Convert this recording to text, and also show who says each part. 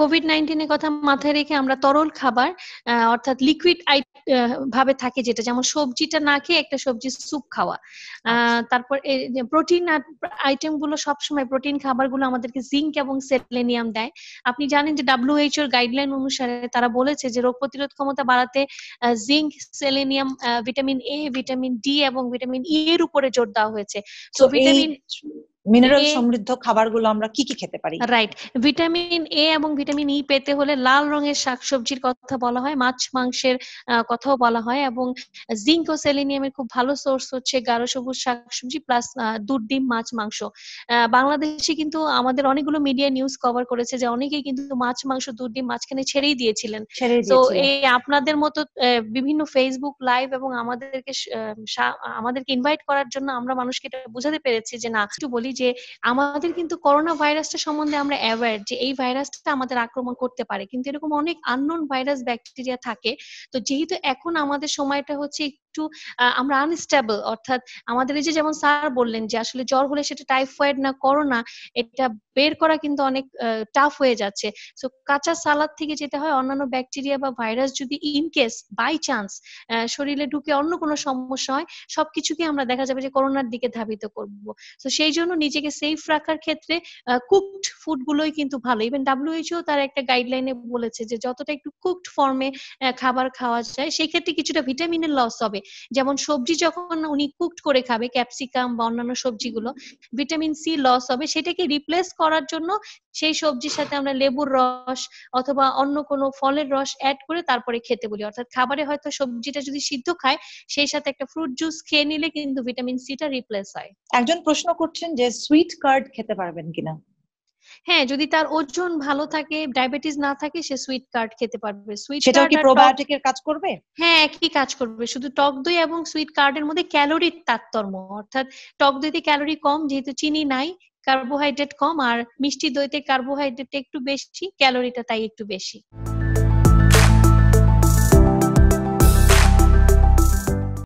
Speaker 1: Covid নাইন্টিনের কথা মাথায় রেখে আমরা তরল খাবার অর্থাৎ লিকুইড ভাবে থাকে যেটা যেমন সবজিটা না খেয়ে একটা সবজি স্যুপ খাওয়া আচ্ছা। তারপর প্রোটিন আইটেম গুলো সবসময় প্রোটিন খাবারগুলো আমাদেরকে জিঙ্ক এবং সেলেনিয়াম দেয় আপনি জানেন যে ডাব্লিউএইচ ওর গাইডলাইন অনুসারে তারা বলেছে যে রোগ প্রতিরোধ ক্ষমতা বাড়াতে zinc selenium vitamin A vitamin D এবং ভিটামিন ই e এর উপরে জোর দেওয়া হয়েছে তো ভিটামিন মিনারেল সমৃদ্ধ খাবারগুলো আমরা কি কি খেতে পারি রাইট ভিটামিন এ এবং ভিটামিন ই e পেতে হলে লাল রঙের শাকসবজির কথা বলা হয় মাছ মাংসের কথাও বলা হয় এবং জিঙ্ক ও সেলেনিয়ামের খুব ভালো সোর্স হচ্ছে গাঢ় সবুজ শাকসবজি প্লাস দুধ ডিম মাছ মাংস বাংলাদেশে কিন্তু আমাদের অনেকগুলো মিডিয়া নিউজ কভার করেছে যে অনেকেই কিন্তু মাছ মাংস দুধ ডিম মাঝখানে ছেড়েই দিয়েছিলেন তো এই আপনাদের মতো বিভিন্ন ফেসবুক লাইভ এবং আমাদেরকে আমাদেরকে ইনভাইট করার জন্য আমরা মানুষকে এটা বুঝাতে পেরেছি যে না একটু বলি বলি যে আমাদের কিন্তু করোনা ভাইরাসটা সম্বন্ধে আমরা অ্যাওয়ার যে এই ভাইরাসটা আমাদের আক্রমণ করতে পারে কিন্তু এরকম অনেক আননোন ভাইরাস ব্যাকটেরিয়া থাকে তো যেহেতু এখন আমাদের সময়টা হচ্ছে একটু আমরা আনস্টেবল অর্থাৎ আমাদের এই যে যেমন স্যার বললেন যে আসলে জ্বর হলে সেটা টাইফয়েড না করোনা এটা বের করা কিন্তু অনেক টাফ হয়ে যাচ্ছে সো কাঁচা সালাদ থেকে যেতে হয় অন্যান্য ব্যাকটেরিয়া বা ভাইরাস যদি ইন কেস বাই চান্স শরীরে ঢুকে অন্য কোনো সমস্যা হয় সবকিছুকে আমরা দেখা যাবে যে করোনার দিকে ধাবিত করব তো সেই জন্য নিজেকে সেফ রাখার ক্ষেত্রে কুকড ফুড গুলোই কিন্তু ভালো ইভেন ডাব্লিউএইচও তার একটা গাইডলাইনে বলেছে যে যতটা একটু কুকড ফর্মে খাবার খাওয়া যায় সেই ক্ষেত্রে কিছুটা ভিটামিনের লস হবে যেমন সবজি যখন উনি কুকড করে খাবে ক্যাপসিকাম বা অন্যান্য সবজিগুলো ভিটামিন সি লস হবে সেটাকে রিপ্লেস করার জন্য সেই সবজির সাথে আমরা লেবুর রস অথবা অন্য কোনো ফলের রস অ্যাড করে তারপরে খেতে বলি অর্থাৎ খাবারে হয়তো সবজিটা যদি সিদ্ধ খায় সেই সাথে একটা ফ্রুট জুস খেয়ে নিলে কিন্তু ভিটামিন সিটা রিপ্লেস হয় একজন প্রশ্ন করছেন যে সুইট কার্ড খেতে পারবেন কিনা হ্যাঁ যদি তার ওজন ভালো থাকে ডায়াবেটিস না থাকে সে সুইট কার্ড খেতে পারবে সুইট কি কাজ করবে হ্যাঁ একই কাজ করবে শুধু টক দই এবং সুইট কার্ডের মধ্যে ক্যালোরির তারতম্য অর্থাৎ টক দইতে ক্যালোরি কম যেহেতু চিনি নাই কার্বোহাইড্রেট কম আর মিষ্টি দইতে কার্বোহাইড্রেট একটু বেশি ক্যালোরিটা তাই একটু বেশি